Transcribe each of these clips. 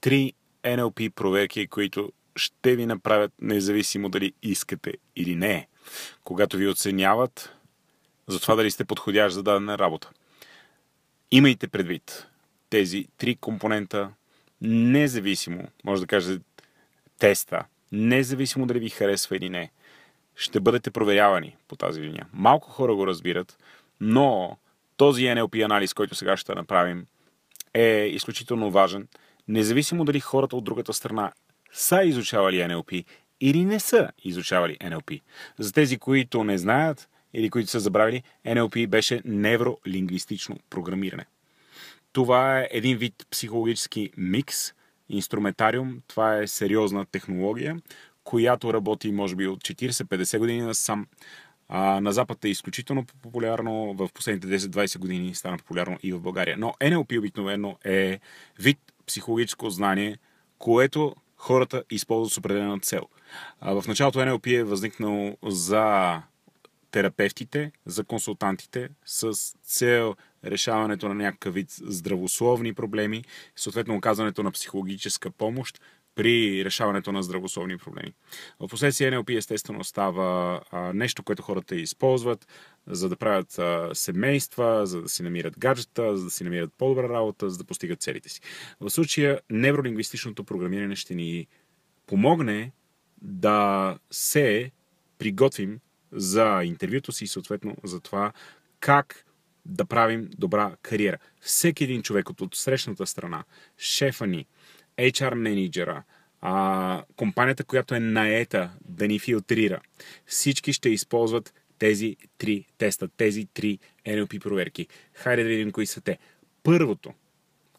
три NLP проверки, които ще ви направят независимо дали искате или не. Когато ви оценяват за това дали сте подходящ за дадена работа. Имайте предвид тези три компонента, независимо, може да кажете теста, независимо дали ви харесва или не, ще бъдете проверявани по тази линия. Малко хора го разбират, но този NLP анализ, който сега ще направим, е изключително важен – независимо дали хората от другата страна са изучавали NLP или не са изучавали NLP. За тези, които не знаят или които са забравили, NLP беше невролингвистично програмиране. Това е един вид психологически микс, инструментариум. Това е сериозна технология, която работи може би от 40-50 години насам. А, на Запад е изключително популярно, в последните 10-20 години стана популярно и в България. Но NLP обикновено е вид психологическо знание, което хората използват с определена цел. А, в началото NLP е възникнал за терапевтите, за консултантите с цел решаването на някакъв вид здравословни проблеми, съответно оказването на психологическа помощ при решаването на здравословни проблеми. В последствие NLP естествено става нещо, което хората използват, за да правят семейства, за да си намират гаджета, за да си намират по-добра работа, за да постигат целите си. В случая невролингвистичното програмиране ще ни помогне да се приготвим за интервюто си и съответно за това как да правим добра кариера. Всеки един човек от, от срещната страна, шефа ни, HR менеджера, а, компанията, която е наета да ни филтрира, всички ще използват тези три теста, тези три NLP проверки. Хайде да видим кои са те. Първото,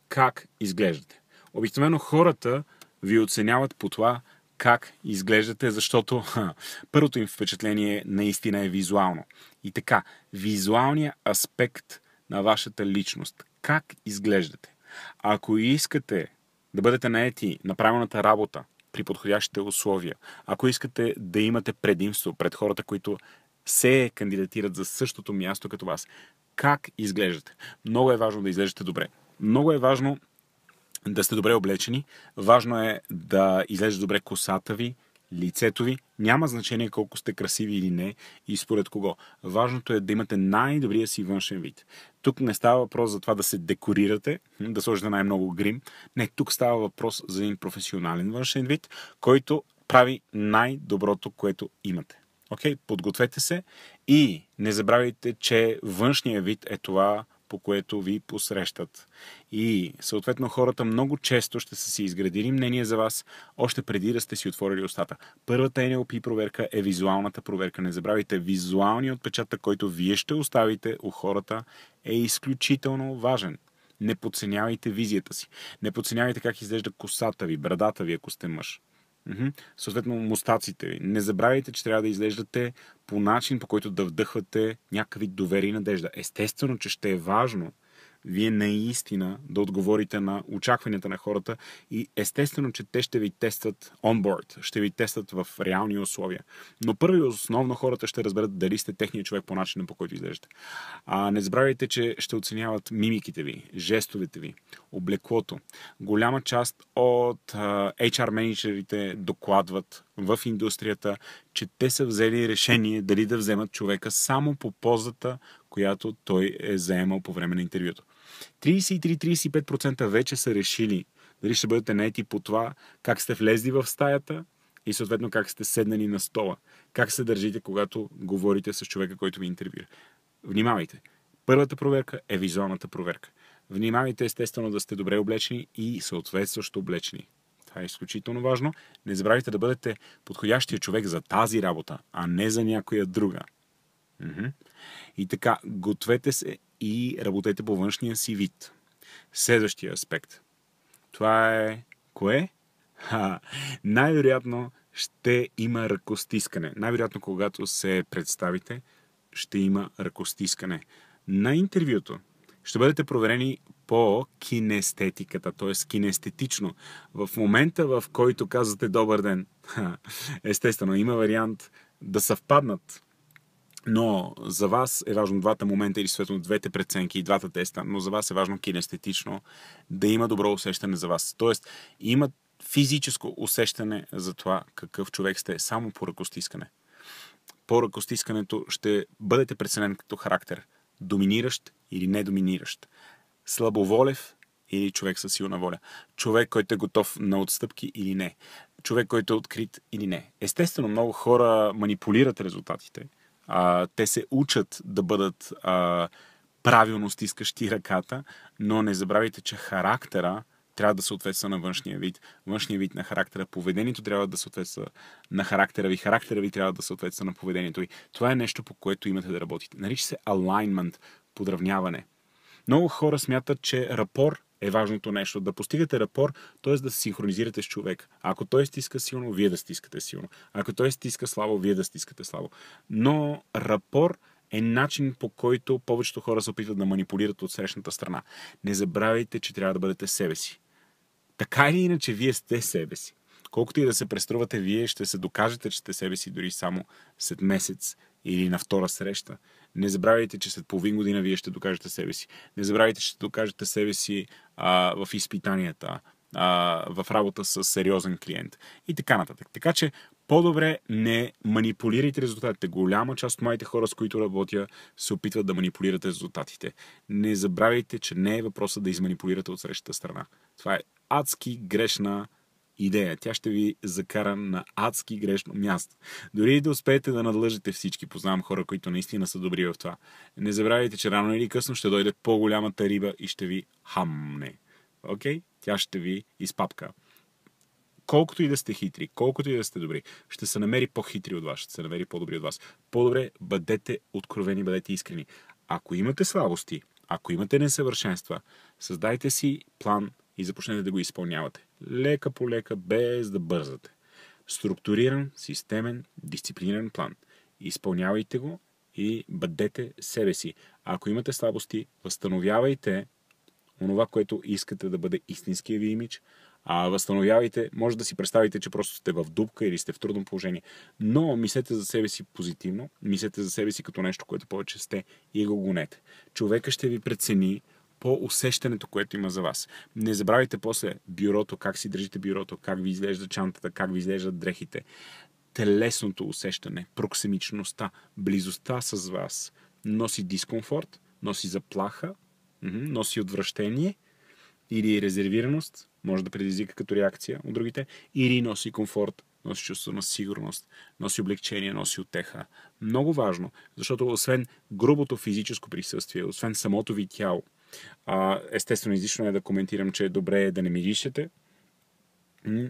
как изглеждате. Обикновено хората ви оценяват по това как изглеждате, защото ха, първото им впечатление наистина е визуално. И така, визуалният аспект на вашата личност. Как изглеждате? Ако искате да бъдете наети на правилната работа при подходящите условия, ако искате да имате предимство пред хората, които се кандидатират за същото място като вас, как изглеждате? Много е важно да изглеждате добре. Много е важно да сте добре облечени. Важно е да изглежда добре косата ви, лицето ви, няма значение колко сте красиви или не и според кого. Важното е да имате най-добрия си външен вид. Тук не става въпрос за това да се декорирате, да сложите най-много грим. Не, тук става въпрос за един професионален външен вид, който прави най-доброто, което имате. Окей, подгответе се и не забравяйте, че външния вид е това, по което ви посрещат. И съответно хората много често ще са си изградили мнение за вас, още преди да сте си отворили устата. Първата NLP проверка е визуалната проверка. Не забравяйте, визуалният отпечатък, който вие ще оставите у хората е изключително важен. Не подценявайте визията си. Не подценявайте как изглежда косата ви, брадата ви, ако сте мъж. Mm-hmm. Съответно, мустаците ви. Не забравяйте, че трябва да изглеждате по начин, по който да вдъхвате някакви довери и надежда. Естествено, че ще е важно вие наистина да отговорите на очакванията на хората и естествено, че те ще ви тестват онборд, ще ви тестват в реални условия. Но първи основно хората ще разберат дали сте техният човек по начина, по който изглеждате. А не забравяйте, че ще оценяват мимиките ви, жестовете ви, облеклото. Голяма част от HR менеджерите докладват в индустрията, че те са взели решение дали да вземат човека само по позата, която той е заемал по време на интервюто. 33-35% вече са решили дали ще бъдете наети по това как сте влезли в стаята и съответно как сте седнали на стола. Как се държите, когато говорите с човека, който ви интервюира. Внимавайте! Първата проверка е визуалната проверка. Внимавайте естествено да сте добре облечени и съответстващо облечени. Това е изключително важно. Не забравяйте да бъдете подходящия човек за тази работа, а не за някоя друга. И така, гответе се и работете по външния си вид. Следващия аспект. Това е кое? Ха, най-вероятно ще има ръкостискане. Най-вероятно, когато се представите, ще има ръкостискане. На интервюто ще бъдете проверени по кинестетиката, т.е. кинестетично. В момента, в който казвате добър ден, естествено, има вариант да съвпаднат но за вас е важно двата момента или съответно двете преценки и двата теста, но за вас е важно кинестетично да има добро усещане за вас. Тоест, има физическо усещане за това какъв човек сте само по ръкостискане. По ръкостискането ще бъдете преценен като характер. Доминиращ или недоминиращ. Слабоволев или човек със силна воля. Човек, който е готов на отстъпки или не. Човек, който е открит или не. Естествено, много хора манипулират резултатите – а, те се учат да бъдат а, правилно стискащи ръката, но не забравяйте, че характера трябва да съответства на външния вид. Външния вид на характера, поведението трябва да съответства на характера ви, характера ви трябва да съответства на поведението ви. Това е нещо, по което имате да работите. Нарича се alignment, подравняване. Много хора смятат, че рапор е важното нещо. Да постигате рапор, т.е. да се синхронизирате с човек. Ако той стиска силно, вие да стискате силно. Ако той стиска слабо, вие да стискате слабо. Но рапор е начин по който повечето хора се опитват да манипулират от срещната страна. Не забравяйте, че трябва да бъдете себе си. Така или иначе, вие сте себе си. Колкото и да се преструвате, вие ще се докажете, че сте себе си дори само след месец или на втора среща. Не забравяйте, че след половин година вие ще докажете себе си. Не забравяйте, че ще докажете себе си а, в изпитанията, а, в работа с сериозен клиент и така нататък. Така че по-добре не манипулирайте резултатите. Голяма част от моите хора, с които работя, се опитват да манипулират резултатите. Не забравяйте, че не е въпросът да изманипулирате от срещата страна. Това е адски грешна идея. Тя ще ви закара на адски грешно място. Дори и да успеете да надлъжите всички, познавам хора, които наистина са добри в това. Не забравяйте, че рано или късно ще дойде по-голямата риба и ще ви хамне. Окей? Okay? Тя ще ви изпапка. Колкото и да сте хитри, колкото и да сте добри, ще се намери по-хитри от вас, ще се намери по-добри от вас. По-добре бъдете откровени, бъдете искрени. Ако имате слабости, ако имате несъвършенства, създайте си план и започнете да го изпълнявате. Лека по лека, без да бързате. Структуриран, системен, дисциплиниран план. Изпълнявайте го и бъдете себе си. Ако имате слабости, възстановявайте онова, което искате да бъде истинския ви имидж, а възстановявайте, може да си представите, че просто сте в дупка или сте в трудно положение, но мислете за себе си позитивно, мислете за себе си като нещо, което повече сте и го гонете. Човека ще ви прецени по усещането, което има за вас. Не забравяйте после бюрото, как си държите бюрото, как ви изглежда чантата, как ви изглеждат дрехите. Телесното усещане, проксимичността, близостта с вас носи дискомфорт, носи заплаха, носи отвращение или резервираност, може да предизвика като реакция от другите, или носи комфорт, носи чувство на сигурност, носи облегчение, носи отеха. Много важно, защото освен грубото физическо присъствие, освен самото ви тяло, а, естествено, излишно е да коментирам, че е добре да не миришете,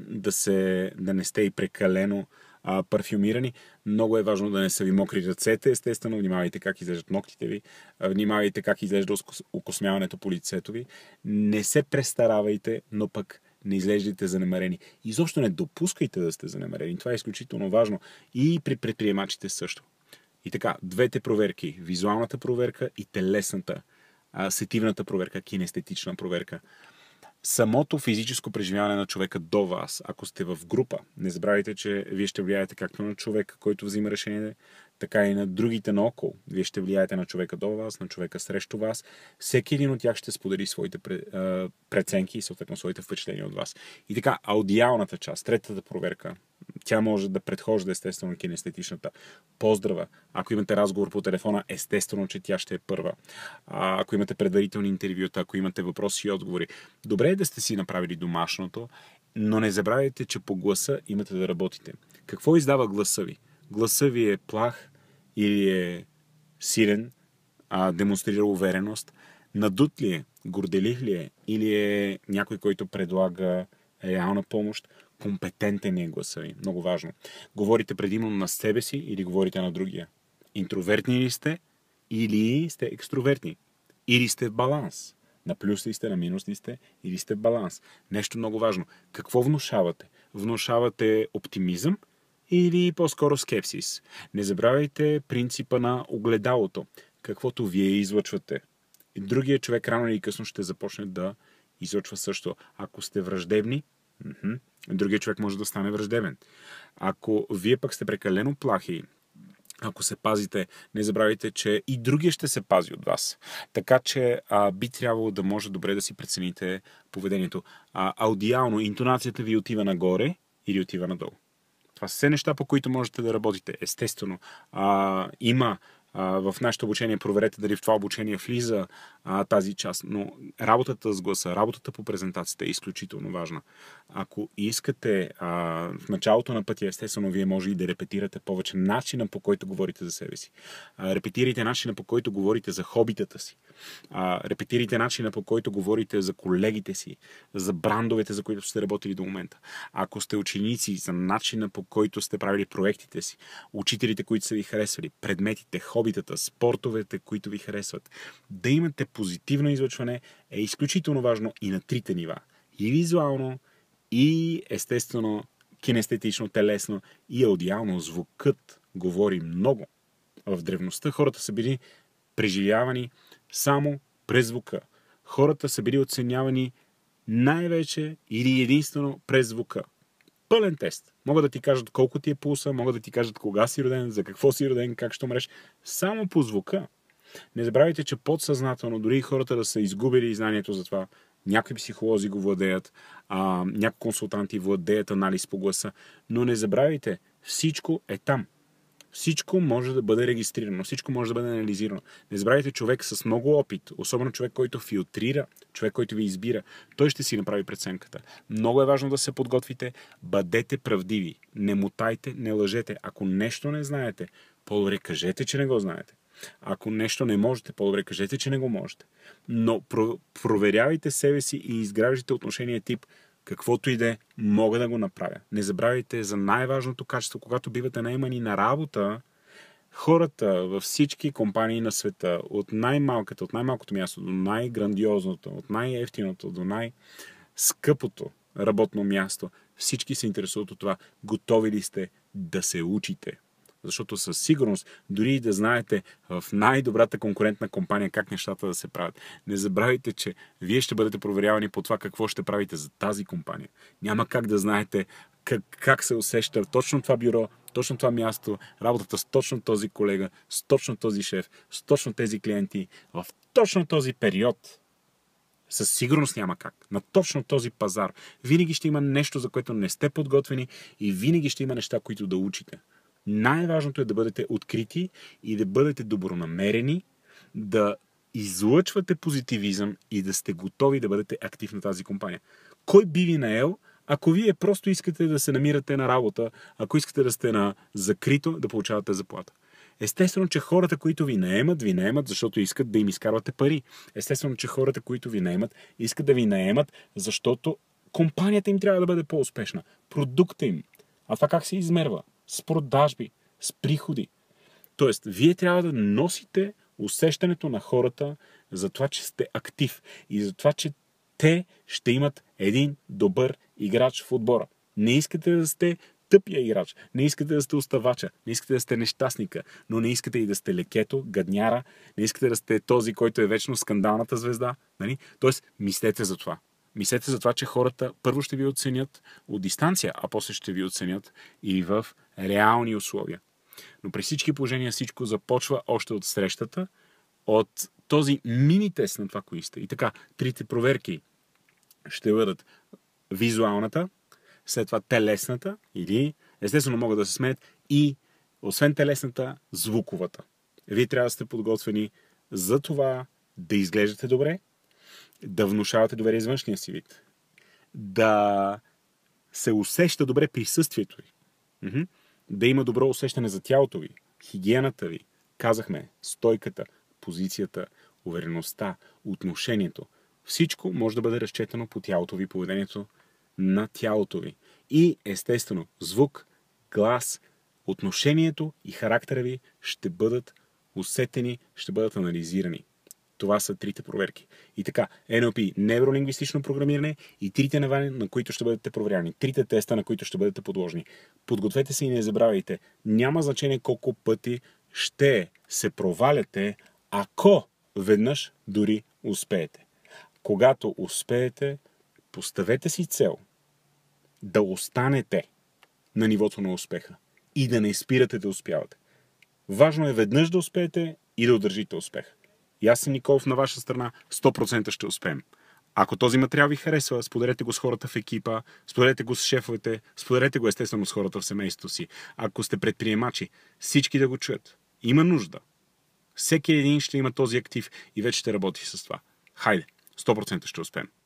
да, се, да не сте и прекалено а, парфюмирани. Много е важно да не са ви мокри ръцете, естествено. Внимавайте как изглеждат ногтите ви, внимавайте как изглежда окосмяването по лицето ви. Не се престаравайте, но пък не изглеждайте занемарени. Изобщо не допускайте да сте занемарени. Това е изключително важно. И при предприемачите също. И така, двете проверки. Визуалната проверка и телесната а, сетивната проверка, кинестетична проверка. Самото физическо преживяване на човека до вас, ако сте в група, не забравяйте, че вие ще влияете както на човека, който взима решение, така и на другите наоколо. Вие ще влияете на човека до вас, на човека срещу вас. Всеки един от тях ще сподели своите преценки и съответно своите впечатления от вас. И така, аудиалната част, третата проверка, тя може да предхожда естествено кинестетичната. Поздрава. Ако имате разговор по телефона, естествено, че тя ще е първа. А, ако имате предварителни интервюта, ако имате въпроси и отговори. Добре е да сте си направили домашното, но не забравяйте, че по гласа имате да работите. Какво издава гласа ви? Гласа ви е плах или е силен, а, демонстрира увереност. Надут ли е? Горделив ли е? Или е някой, който предлага реална помощ? компетентен е гласа ви. Много важно. Говорите предимно на себе си или говорите на другия. Интровертни ли сте или сте екстровертни? Или сте в баланс? На плюс ли сте, на минус ли сте или сте в баланс? Нещо много важно. Какво внушавате? Внушавате оптимизъм или по-скоро скепсис? Не забравяйте принципа на огледалото. Каквото вие излъчвате. Другия човек рано или късно ще започне да излъчва също. Ако сте враждебни, Mm-hmm. Другия човек може да стане враждебен. Ако вие пък сте прекалено плахи, ако се пазите, не забравяйте, че и другия ще се пази от вас. Така че а, би трябвало да може добре да си прецените поведението. А, аудиално, интонацията ви отива нагоре или отива надолу. Това са все неща, по които можете да работите. Естествено, а, има в нашето обучение проверете дали в това обучение влиза а, тази част. Но работата с гласа, работата по презентацията е изключително важна. Ако искате а, в началото на пътя, естествено, вие може и да репетирате повече начина по който говорите за себе си. А, репетирайте начина по който говорите за хобитата си. А, репетирайте начина по който говорите за колегите си, за брандовете, за които сте работили до момента. Ако сте ученици, за начина по който сте правили проектите си, учителите, които са ви харесвали, предметите, хобитите, хобитата, спортовете, които ви харесват. Да имате позитивно излъчване е изключително важно и на трите нива. И визуално, и естествено кинестетично, телесно и аудиално. Звукът говори много. В древността хората са били преживявани само през звука. Хората са били оценявани най-вече или единствено през звука пълен тест. Могат да ти кажат колко ти е пулса, могат да ти кажат кога си роден, за какво си роден, как ще умреш. Само по звука. Не забравяйте, че подсъзнателно, дори и хората да са изгубили знанието за това, някои психолози го владеят, а, някои консултанти владеят анализ по гласа, но не забравяйте, всичко е там. Всичко може да бъде регистрирано, всичко може да бъде анализирано. Не забравяйте човек с много опит, особено човек, който филтрира, човек, който ви избира, той ще си направи преценката. Много е важно да се подготвите, бъдете правдиви, не мутайте, не лъжете. Ако нещо не знаете, по-добре кажете, че не го знаете. Ако нещо не можете, по-добре кажете, че не го можете. Но про- проверявайте себе си и изграждайте отношения тип каквото и да е, мога да го направя. Не забравяйте за най-важното качество, когато бивате наймани на работа, хората във всички компании на света, от най-малката, от най-малкото място до най-грандиозното, от най-ефтиното до най-скъпото работно място, всички се интересуват от това, готови ли сте да се учите. Защото със сигурност, дори и да знаете в най-добрата конкурентна компания как нещата да се правят, не забравяйте, че вие ще бъдете проверявани по това какво ще правите за тази компания. Няма как да знаете как, как се усеща точно това бюро, точно това място, работата с точно този колега, с точно този шеф, с точно тези клиенти, в точно този период. Със сигурност няма как. На точно този пазар винаги ще има нещо, за което не сте подготвени и винаги ще има неща, които да учите. Най-важното е да бъдете открити и да бъдете добронамерени, да излъчвате позитивизъм и да сте готови да бъдете актив на тази компания. Кой би ви наел, ако вие просто искате да се намирате на работа, ако искате да сте на закрито, да получавате заплата? Естествено, че хората, които ви наемат, ви наемат, защото искат да им изкарвате пари. Естествено, че хората, които ви наемат, искат да ви наемат, защото компанията им трябва да бъде по-успешна. Продукта им. А това как се измерва? с продажби, с приходи. Тоест, вие трябва да носите усещането на хората за това, че сте актив и за това, че те ще имат един добър играч в отбора. Не искате да сте тъпия играч, не искате да сте оставача, не искате да сте нещастника, но не искате и да сте лекето, гадняра, не искате да сте този, който е вечно скандалната звезда. Нали? Тоест, мислете за това. Мислете за това, че хората първо ще ви оценят от дистанция, а после ще ви оценят и в реални условия. Но при всички положения всичко започва още от срещата, от този мини тест на това, кои сте. И така, трите проверки ще бъдат визуалната, след това телесната или, естествено, могат да се сменят и, освен телесната, звуковата. Вие трябва да сте подготвени за това да изглеждате добре, да внушавате доверие извъншния външния си вид, да се усеща добре присъствието ви да има добро усещане за тялото ви, хигиената ви. Казахме, стойката, позицията, увереността, отношението. Всичко може да бъде разчетено по тялото ви, поведението на тялото ви. И естествено, звук, глас, отношението и характера ви ще бъдат усетени, ще бъдат анализирани. Това са трите проверки. И така, NLP, невролингвистично програмиране и трите навани, на които ще бъдете проверяни. Трите теста, на които ще бъдете подложени. Подгответе се и не забравяйте. Няма значение колко пъти ще се проваляте, ако веднъж дори успеете. Когато успеете, поставете си цел да останете на нивото на успеха и да не спирате да успявате. Важно е веднъж да успеете и да удържите успеха. И аз съм Николов на ваша страна. 100% ще успеем. Ако този материал ви харесва, споделете го с хората в екипа, споделете го с шефовете, споделете го естествено с хората в семейството си. Ако сте предприемачи, всички да го чуят. Има нужда. Всеки един ще има този актив и вече ще работи с това. Хайде, 100% ще успеем.